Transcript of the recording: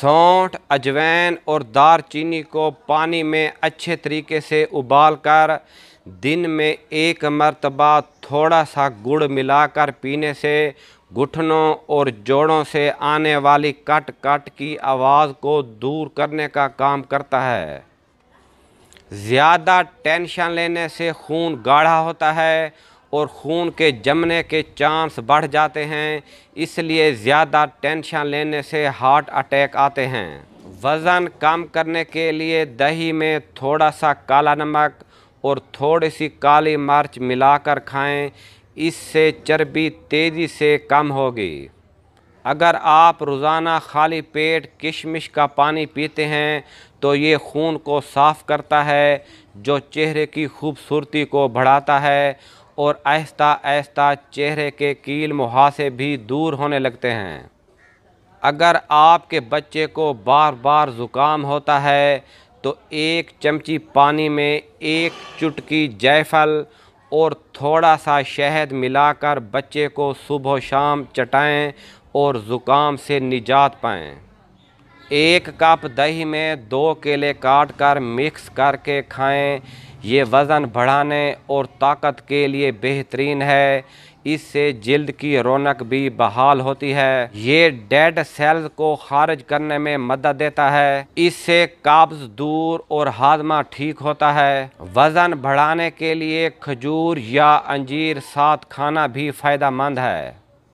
सौंठ अजवैन और दार चीनी को पानी में अच्छे तरीके से उबाल कर दिन में एक मरतबा थोड़ा सा गुड़ मिलाकर पीने से घुटनों और जोड़ों से आने वाली कट कट की आवाज़ को दूर करने का काम करता है ज़्यादा टेंशन लेने से खून गाढ़ा होता है और खून के जमने के चांस बढ़ जाते हैं इसलिए ज़्यादा टेंशन लेने से हार्ट अटैक आते हैं वज़न कम करने के लिए दही में थोड़ा सा काला नमक और थोड़ी सी काली मिर्च मिलाकर खाएं इससे चर्बी तेज़ी से कम होगी अगर आप रोज़ाना खाली पेट किशमिश का पानी पीते हैं तो ये खून को साफ़ करता है जो चेहरे की खूबसूरती को बढ़ाता है और आहिस्ता आहिस्ता चेहरे के कील मुहासे भी दूर होने लगते हैं अगर आपके बच्चे को बार बार ज़ुकाम होता है तो एक चमची पानी में एक चुटकी जायफल और थोड़ा सा शहद मिलाकर बच्चे को सुबह शाम चटाएं और ज़ुकाम से निजात पाएँ एक कप दही में दो केले काट कर मिक्स करके खाएं ये वज़न बढ़ाने और ताकत के लिए बेहतरीन है इससे जल्द की रौनक भी बहाल होती है ये डेड सेल्स को खारिज करने में मदद देता है इससे काब्ज दूर और हाजमा ठीक होता है वज़न बढ़ाने के लिए खजूर या अंजीर साथ खाना भी फ़ायदा मंद है